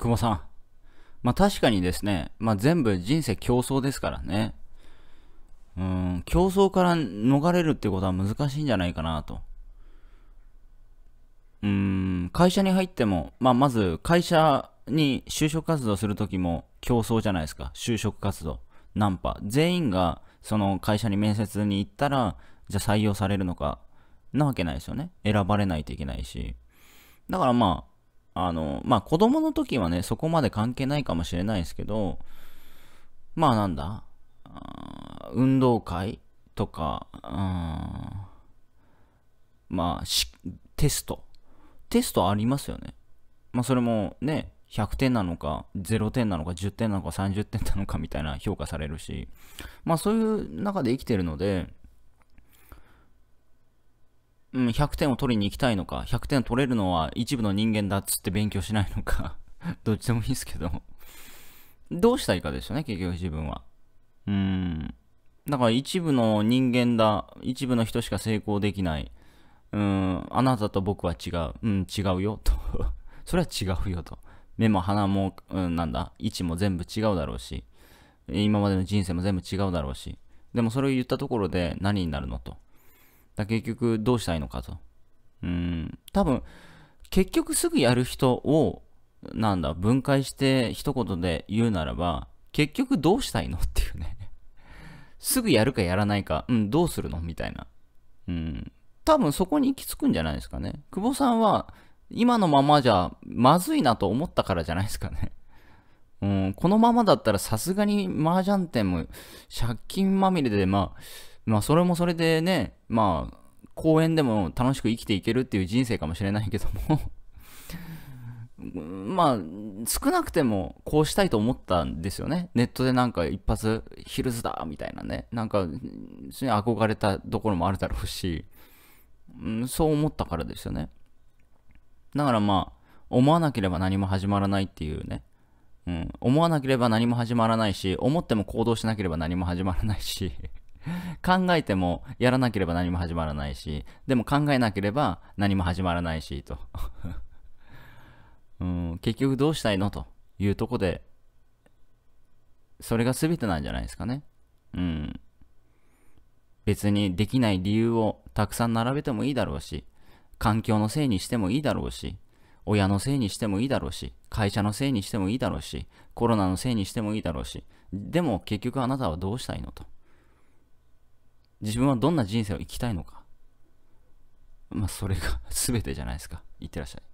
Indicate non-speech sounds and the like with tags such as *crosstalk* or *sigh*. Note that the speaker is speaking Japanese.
久保さん。まあ確かにですね、まあ全部人生競争ですからね。うん、競争から逃れるってことは難しいんじゃないかなと。うん、会社に入っても、まあまず会社に就職活動するときも競争じゃないですか。就職活動。ナンパ。全員がその会社に面接に行ったら、じゃあ採用されるのか、なわけないですよね。選ばれないといけないし。だからまあ、あの、まあ、子供の時はね、そこまで関係ないかもしれないですけど、まあなんだ、運動会とか、まあテスト。テストありますよね。まあそれもね、100点なのか、0点なのか、10点なのか、30点なのかみたいな評価されるし、まあそういう中で生きてるので、うん、100点を取りに行きたいのか、100点取れるのは一部の人間だっつって勉強しないのか *laughs* どっちでもいいですけどどうしたいかですよね、結局自分は。うん。だから一部の人間だ、一部の人しか成功できない。うん、あなたと僕は違う。うん、違うよ、と *laughs* それは違うよ、と。目も鼻も、うん、なんだ、位置も全部違うだろうし、今までの人生も全部違うだろうし。でもそれを言ったところで何になるのと。だ結局どうしたいのかと。うん、多分、結局すぐやる人を、なんだ、分解して一言で言うならば、結局どうしたいのっていうねすぐやるかやらないか、うん、どうするのみたいな。うん。多分そこに行き着くんじゃないですかね。久保さんは、今のままじゃまずいなと思ったからじゃないですかね。うん、このままだったらさすがに麻雀店も借金まみれで、まあ、まあそれもそれでね、まあ公園でも楽しく生きていけるっていう人生かもしれないけども *laughs* まあ少なくてもこうしたいと思ったんですよねネットでなんか一発ヒルズだみたいなねなんか憧れたところもあるだろうし、うん、そう思ったからですよねだからまあ思わなければ何も始まらないっていうね、うん、思わなければ何も始まらないし思っても行動しなければ何も始まらないし *laughs* 考えてもやらなければ何も始まらないし、でも考えなければ何も始まらないし、と。*laughs* うん、結局どうしたいのというとこで、それが全てなんじゃないですかね。うん。別にできない理由をたくさん並べてもいいだろうし、環境のせいにしてもいいだろうし、親のせいにしてもいいだろうし、会社のせいにしてもいいだろうし、コロナのせいにしてもいいだろうし、でも結局あなたはどうしたいのと。自分はどんな人生を生きたいのか。まあ、それが *laughs* 全てじゃないですか。いってらっしゃい。